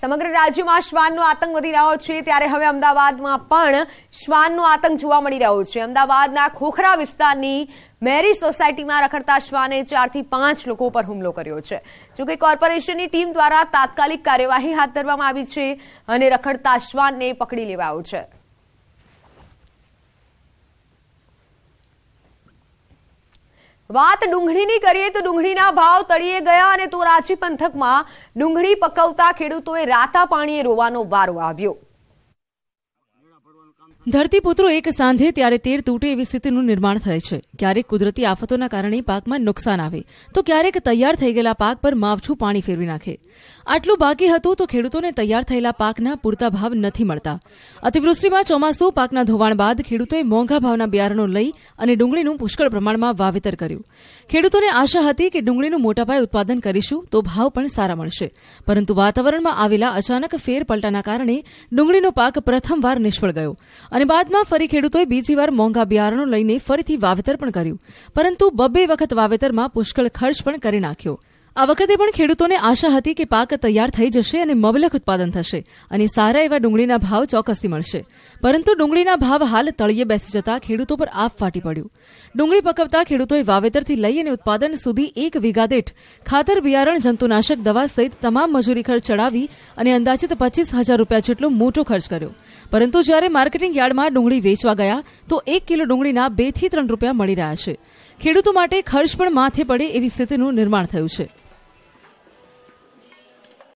સમગ્ર રાજ્યમાં શ્વાનનો આતંક વધી રહ્યો છે ત્યારે હવે અમદાવાદમાં પણ શ્વાનનો આતંક જોવા મળી રહ્યો છે અમદાવાદના ખોખરા વિસ્તારની મેરી સોસાયટીમાં રખડતા શ્વાને ચારથી પાંચ લોકો પર હુમલો કર્યો છે જોકે કોર્પોરેશનની ટીમ દ્વારા તાત્કાલિક કાર્યવાહી હાથ ધરવામાં આવી છે અને રખડતા શ્વાનને પકડી લેવાયો છે વાત ડુંગળીની કરીએ તો ડુંગળીના ભાવ તળીએ ગયા અને તો રાંચી પંથકમાં ડુંગળી પકવતા ખેડૂતોએ રાતા પાણીએ રોવાનો વારો આવ્યો ધરતીપુત્રો એક સાંધે ત્યારે તેર તૂટે એવી સ્થિતિનું નિર્માણ થાય છે ક્યારેક કુદરતી આફતોના કારણે પાકમાં નુકસાન આવે તો ક્યારેક તૈયાર થઈ ગયેલા પાક પર માવછું પાણી ફેરવી નાખે આટલું બાકી હતું તો ખેડૂતોને તૈયાર થયેલા પાકના પૂરતા ભાવ નથી મળતા અતિવૃષ્ટિમાં ચોમાસું પાકના ધોવાણ બાદ ખેડૂતોએ મોંઘા ભાવના બિયારણો લઈ અને ડુંગળીનું પુષ્કળ પ્રમાણમાં વાવેતર કર્યું ખેડૂતોને આશા હતી કે ડુંગળીનું મોટાપાયે ઉત્પાદન કરીશું તો ભાવ પણ સારા મળશે પરંતુ વાતાવરણમાં આવેલા અચાનક ફેરપલટાના કારણે ડુંગળીનો પાક પ્રથમવાર નિષ્ફળ ગયો થયો અને બાદમાં ફરી ખેડૂતોએ બીજી વાર મોંઘા બિયારણો લઈને ફરીથી વાવેતર પણ કર્યું પરંતુ બબ્બે વખત વાવેતરમાં પુષ્કળ ખર્ચ પણ કરી નાખ્યો આ વખતે પણ ખેડૂતોને આશા હતી કે પાક તૈયાર થઈ જશે અને મબલક ઉત્પાદન થશે અને સારા એવા ડુંગળીના ભાવ ચોક્કસથી મળશે પરંતુ ડુંગળીના ભાવ હાલ તળિયે બેસી જતા ખેડૂતો પર આફ ફાટી પડ્યું ડુંગળી પકવતા ખેડૂતોએ વાવેતરથી લઈ અને ઉત્પાદન સુધી એક વીઘા દીઠ ખાતર બિયારણ જંતુનાશક દવા સહિત તમામ મજૂરી ખર્ચ ચડાવી અને અંદાજિત પચીસ હજાર રૂપિયા જેટલો મોટો ખર્ચ કર્યો પરંતુ જ્યારે માર્કેટિંગ યાર્ડમાં ડુંગળી વેચવા ગયા તો એક કિલો ડુંગળીના બેથી ત્રણ રૂપિયા મળી રહ્યા છે ખેડૂતો માટે ખર્ચ પણ માથે પડે એવી સ્થિતિનું નિર્માણ થયું છે